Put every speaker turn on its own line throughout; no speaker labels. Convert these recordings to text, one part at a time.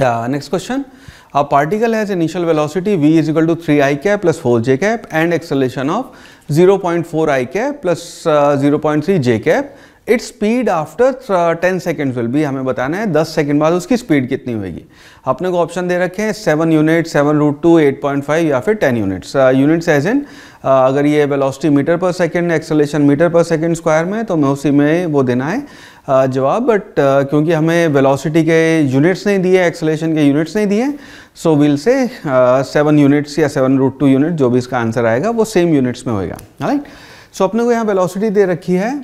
Yeah, next question. A particle has initial velocity v is equal to 3 i cap plus 4 j cap and acceleration of 0.4 i cap plus, uh, 0.3 j cap it's speed after uh, ten seconds will भी हमें बताना है दस second बाद उसकी speed कितनी होगी अपने को ऑप्शन दे रखे हैं seven unit seven root two eight point five या फिर ten units units as in अगर ये velocity meter per second acceleration meter per second square में तो मैं उसी में वो देना है uh, जवाब बट uh, क्योंकि हमें वेलोसिटी के यूनिट्स नहीं दिए एक्सलेशन के यूनिट्स नहीं दिए so we'll say seven units या सेवन रूट टू यूनिट जो भी इसका आंसर आएगा वो सेम यूनिट्स में होएगा राइट right? सो अपने को यहाँ वेलोसिटी दे रखी है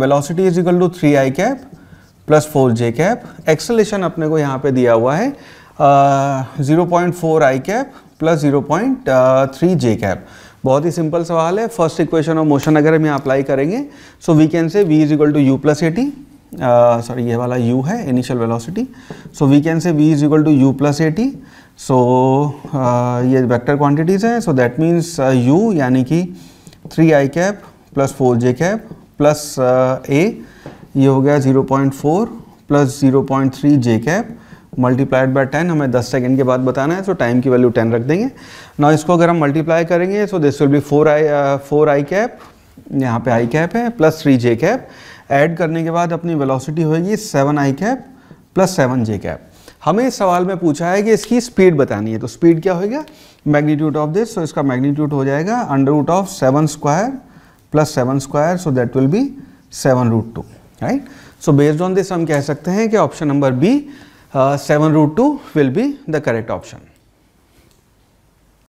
velocity is equal to three i cap plus four j cap acceleration अपने को यहाँ पे दिया हुआ है zero point four i cap plus zero point three j cap बहुत ही सिंपल सवाल है फर्स्ट इक्वेशन ऑफ मोशन अगर हम यहाँ अप्लाई करेंगे so we can say v is equal to u plus a t sorry ये वाला यू है initial velocity so we can say v is equal to u plus a t so ये vector quantities हैं so that means you यानी कि uh, three i cap plus four j cap plus a ये हो गया zero point four plus zero point three j cap multiplied by ten हमें दस second के बाद बताना है सो टाइम की वैल्यू टेन रख देंगे ना इसको अगर हम मल्टीप्लाई करेंगे so this will be four i four i cap यहाँ पे आई कैप है plus three j cap add करने के बाद अपनी वेलोसिटी होगी seven i cap plus seven j cap हमें इस सवाल में पूछा है कि इसकी स्पीड बतानी है तो स्पीड क्या होगा मैग्नीट्यूड ऑफ दिस सो तो इसका मैग्नीट्यूड हो जाएगा under root of seven square plus seven square so that will be seven root two right so based on this हम कह सकते हैं कि option number b seven root two will be the correct option